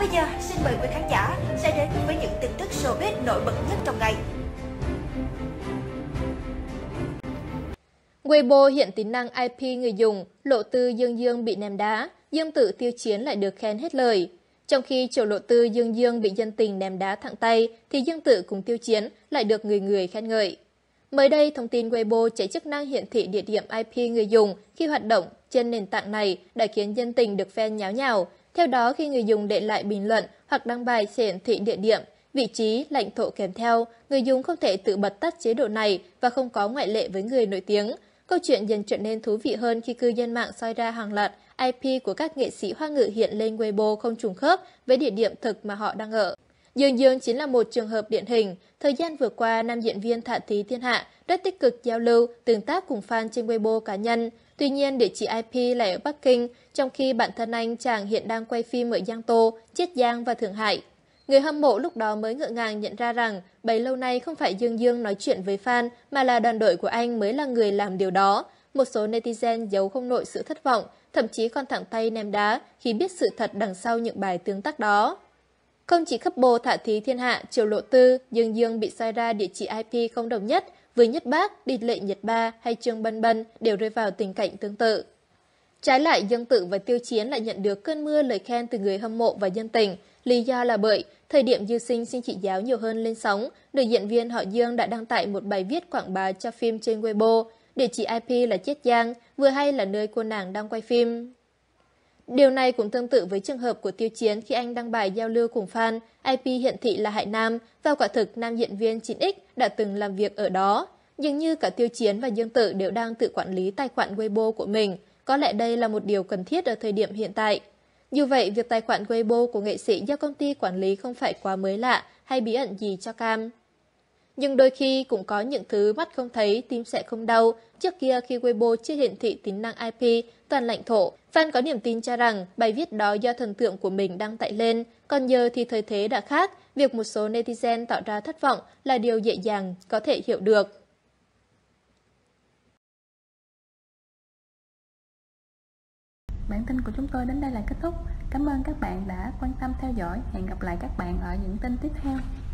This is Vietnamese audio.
Còn bây giờ, xin mời quý khán giả sẽ đến với những tin tức showbiz nổi bật nhất trong ngày. Weibo hiện tính năng IP người dùng, lộ tư Dương Dương bị ném đá, Dương Tử tiêu chiến lại được khen hết lời. Trong khi triệu lộ tư Dương Dương bị dân tình ném đá thẳng tay, thì Dương Tử cùng tiêu chiến lại được người người khen ngợi. Mới đây, thông tin Weibo chạy chức năng hiển thị địa điểm IP người dùng khi hoạt động trên nền tảng này đã khiến dân tình được fan nháo nhào, theo đó, khi người dùng để lại bình luận hoặc đăng bài sẽ hiển thị địa điểm, vị trí, lãnh thổ kèm theo, người dùng không thể tự bật tắt chế độ này và không có ngoại lệ với người nổi tiếng. Câu chuyện dần trở nên thú vị hơn khi cư dân mạng soi ra hàng loạt IP của các nghệ sĩ hoa ngữ hiện lên Weibo không trùng khớp với địa điểm thực mà họ đang ở. Dương Dương chính là một trường hợp điển hình. Thời gian vừa qua, nam diễn viên Thạ Thí Thiên Hạ rất tích cực giao lưu, tương tác cùng fan trên Weibo cá nhân. Tuy nhiên, địa chỉ IP lại ở Bắc Kinh, trong khi bản thân anh chàng hiện đang quay phim ở Giang Tô, Chiết Giang và Thượng Hải. Người hâm mộ lúc đó mới ngỡ ngàng nhận ra rằng bấy lâu nay không phải Dương Dương nói chuyện với fan mà là đoàn đội của anh mới là người làm điều đó. Một số netizen giấu không nội sự thất vọng, thậm chí còn thẳng tay ném đá khi biết sự thật đằng sau những bài tương tác đó. Không chỉ khắp bồ thả thí thiên hạ, triều lộ tư, dương dương bị sai ra địa chỉ IP không đồng nhất, với Nhất Bác, Địt Lệ Nhật Ba hay Trương Bân Bân đều rơi vào tình cảnh tương tự. Trái lại, Dương Tự và Tiêu Chiến lại nhận được cơn mưa lời khen từ người hâm mộ và dân tình. Lý do là bởi, thời điểm Dư Sinh xin chị giáo nhiều hơn lên sóng, nữ diễn viên họ Dương đã đăng tải một bài viết quảng bá cho phim trên Weibo, địa chỉ IP là Chiết Giang, vừa hay là nơi cô nàng đang quay phim. Điều này cũng tương tự với trường hợp của Tiêu Chiến khi anh đăng bài giao lưu cùng fan, IP hiện thị là Hải Nam và quả thực nam diễn viên 9X đã từng làm việc ở đó. Dường như cả Tiêu Chiến và Dương Tử đều đang tự quản lý tài khoản Weibo của mình, có lẽ đây là một điều cần thiết ở thời điểm hiện tại. Dù vậy, việc tài khoản Weibo của nghệ sĩ do công ty quản lý không phải quá mới lạ hay bí ẩn gì cho Cam. Nhưng đôi khi cũng có những thứ mắt không thấy, tim sẽ không đau. Trước kia khi Weibo chưa hiển thị tính năng IP, toàn lãnh thổ, fan có niềm tin cho rằng bài viết đó do thần tượng của mình đăng tải lên. Còn giờ thì thời thế đã khác, việc một số netizen tạo ra thất vọng là điều dễ dàng, có thể hiểu được. Bản tin của chúng tôi đến đây là kết thúc. Cảm ơn các bạn đã quan tâm theo dõi. Hẹn gặp lại các bạn ở những tin tiếp theo.